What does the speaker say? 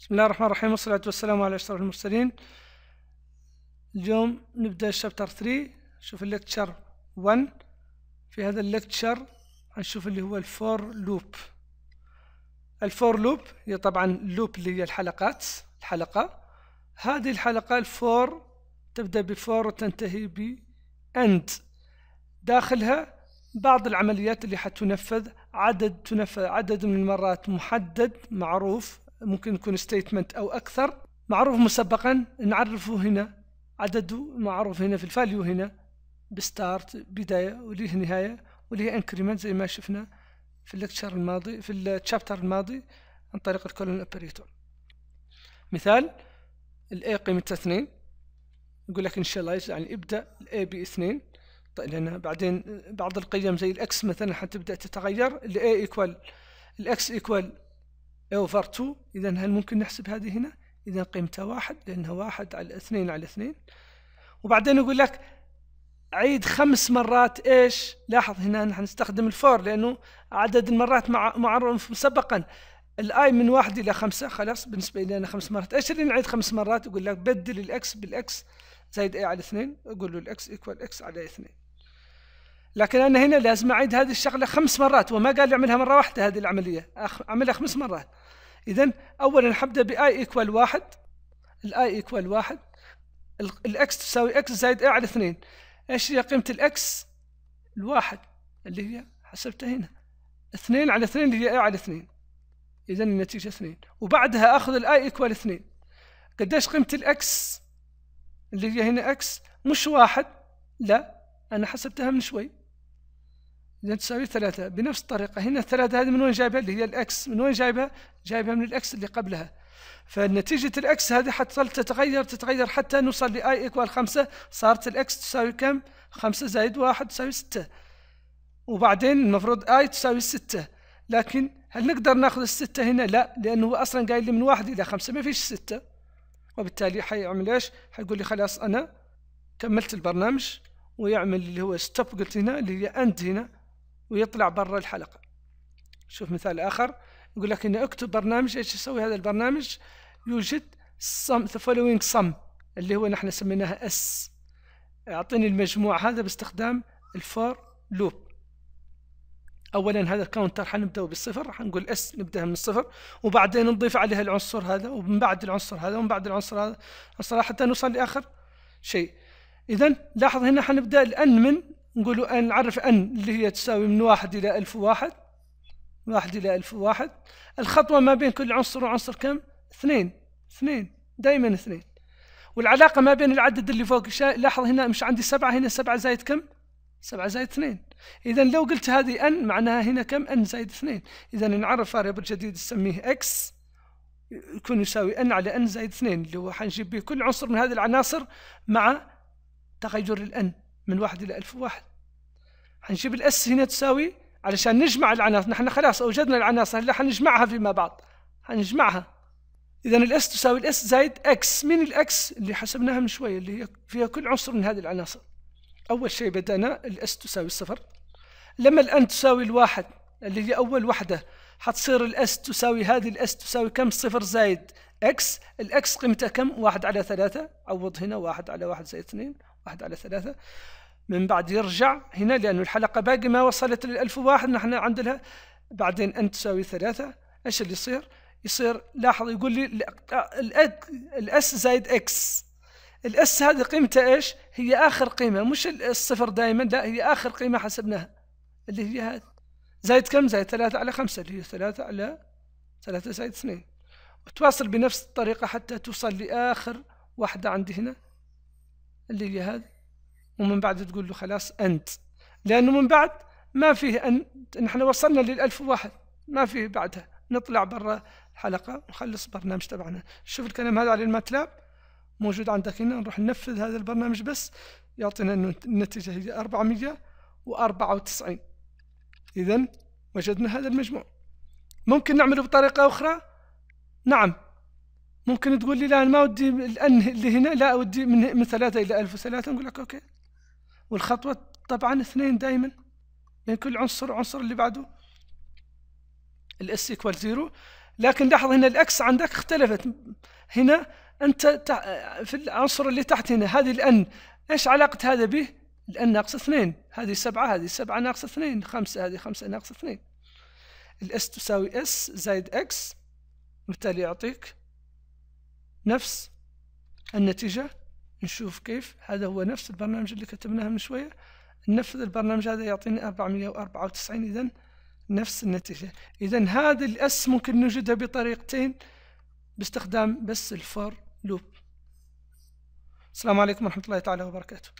بسم الله الرحمن الرحيم والصلاة والسلام على أشرف المرسلين اليوم نبدأ الشابتر 3 شوف الليكتشر 1 في هذا الليكتشر نشوف اللي هو الفور لوب الفور لوب هي طبعا لوب اللي هي الحلقات الحلقة هذه الحلقة الفور تبدأ بفور وتنتهي بأند داخلها بعض العمليات اللي حتنفذ عدد تنفذ عدد من المرات محدد معروف ممكن يكون ستيتمنت او اكثر معروف مسبقا نعرفه هنا عدده معروف هنا في الفاليو هنا بستارت بداية وله نهاية وله انكريمنت زي ما شفنا في الليكتشر الماضي في الشابتر الماضي عن طريق الكولون اوبريتور مثال الاي قيمة اثنين يقول لك ان شاء الله يعني ابدا الاي باثنين طيب لان بعدين بعض القيم زي الاكس مثلا حتبدا تتغير الاي ايكوال الاكس ايكوال اوفر 2 اذا هل ممكن نحسب هذه هنا اذا قيمتها واحد لانها واحد على اثنين على اثنين وبعدين يقول لك عيد خمس مرات ايش لاحظ هنا نحن نستخدم الفور لانه عدد المرات معروف معرف مسبقا الاي من واحد الى خمسة خلاص بالنسبة لنا خمس مرات ايش اللي نعيد خمس مرات يقول لك بدل الاكس بالاكس زائد اي على اثنين اقول له الاكس ايكوال اكس على اثنين لكن انا هنا لازم اعيد هذه الشغله خمس مرات وما قال لي اعملها مره واحده هذه العمليه اعملها خمس مرات اذا اولا حبدا i ايكوال واحد i ايكوال واحد x تساوي x زائد a على اثنين ايش هي قيمه x الواحد اللي هي حسبتها هنا اثنين على اثنين اللي هي a على اثنين اذا النتيجه اثنين وبعدها اخذ i ايكوال اثنين قديش قيمه x اللي هي هنا x مش واحد لا انا حسبتها من شوي إذا تساوي ثلاثة بنفس الطريقة هنا الثلاثة هذه من وين جايبها اللي هي الأكس من وين جايبها؟ جايبها من الأكس اللي قبلها فنتيجة الأكس هذه حتظل تتغير تتغير حتى نوصل لآي إيكوال خمسة صارت الأكس تساوي كم؟ خمسة زائد واحد تساوي ستة وبعدين المفروض آي تساوي ستة لكن هل نقدر ناخذ الستة هنا؟ لا لأنه هو أصلا قايل لي من واحد إلى خمسة ما فيش ستة وبالتالي حيعمل إيش؟ حيقول لي خلاص أنا كملت البرنامج ويعمل اللي هو ستوب قلت هنا اللي هي أند هنا ويطلع برا الحلقة شوف مثال آخر يقول لك إن اكتب برنامج إيش يسوي هذا البرنامج يوجد sum the following sum اللي هو نحن سميناها S أعطيني المجموع هذا باستخدام الفور لوب اولا هذا الكاونتر حنبداو بالصفر راح نقول اس نبداها من الصفر وبعدين نضيف عليها العنصر هذا ومن بعد العنصر هذا ومن بعد العنصر هذا صراحه حتى نوصل لاخر شيء اذا لاحظ هنا حنبدا الان من نقولوا ان نعرف ان اللي هي تساوي من واحد الى الف واحد من واحد الى الف واحد الخطوة ما بين كل عنصر وعنصر كم اثنين اثنين دائما اثنين والعلاقة ما بين العدد اللي فوق لاحظ هنا مش عندي سبعة هنا سبعة زائد كم سبعة زائد اثنين إذا لو قلت هذه أن معناها هنا كم أن زائد اثنين إذا نعرف فاريبل جديد نسميه إكس يكون يساوي أن على أن زائد اثنين اللي هو حنجيب به كل عنصر من هذه العناصر مع تغير الأن من واحد إلى ألف واحد حنجيب الأس هنا تساوي علشان نجمع العناصر نحن خلاص أوجدنا العناصر هلا حنجمعها فيما بعد حنجمعها إذا الأس تساوي الأس زائد إكس مين الإكس اللي حسبناها من شوية اللي هي فيها كل عنصر من هذه العناصر أول شيء بدأنا الأس تساوي الصفر لما الآن تساوي الواحد اللي هي أول وحدة حتصير الاس تساوي هذه الاس تساوي كم صفر زايد اكس الاكس قيمتها كم واحد على ثلاثة عوض هنا واحد على واحد زائد اثنين واحد على ثلاثة من بعد يرجع هنا لأن الحلقة باقي ما وصلت للألف واحد نحن عندنا بعدين أن تساوي ثلاثة إيش اللي يصير يصير لاحظ يقول لي الأس زائد إكس الأس هذه قيمتها إيش هي آخر قيمة مش الصفر دائما لا هي آخر قيمة حسبناها اللي هي هذه زائد كم زائد ثلاثة على خمسة اللي هي ثلاثة على ثلاثة زائد اثنين وتواصل بنفس الطريقة حتى توصل لآخر واحدة عندي هنا اللي هي هذه ومن بعد تقول له خلاص أنت لأنه من بعد ما فيه أن نحن وصلنا للألف واحد ما فيه بعدها نطلع برا الحلقة ونخلص برنامج تبعنا شوف الكلام هذا على الماتلاب موجود عندك هنا نروح ننفذ هذا البرنامج بس يعطينا النتيجة هي 494 إذا وجدنا هذا المجموع ممكن نعمله بطريقة أخرى نعم ممكن تقول لي لا انا ما ودي الان اللي هنا لا ودي من من ثلاثه الى الف وثلاثه نقول لك اوكي والخطوه طبعا اثنين دائما بين يعني كل عنصر عنصر اللي بعده الاس ايكوال زيرو لكن لاحظ هنا الاكس عندك اختلفت هنا انت في العنصر اللي تحت هنا هذه الان ايش علاقه هذا به؟ الان ناقص اثنين هذه سبعه هذه سبعه ناقص اثنين خمسه هذه خمسه ناقص اثنين الاس تساوي اس زائد اكس بالتالي يعطيك نفس النتيجة نشوف كيف هذا هو نفس البرنامج اللي كتبناه من شوية نفذ البرنامج هذا يعطيني 494 إذا نفس النتيجة إذا هذا الأس ممكن نوجدها بطريقتين باستخدام بس الفور لوب السلام عليكم ورحمة الله تعالى وبركاته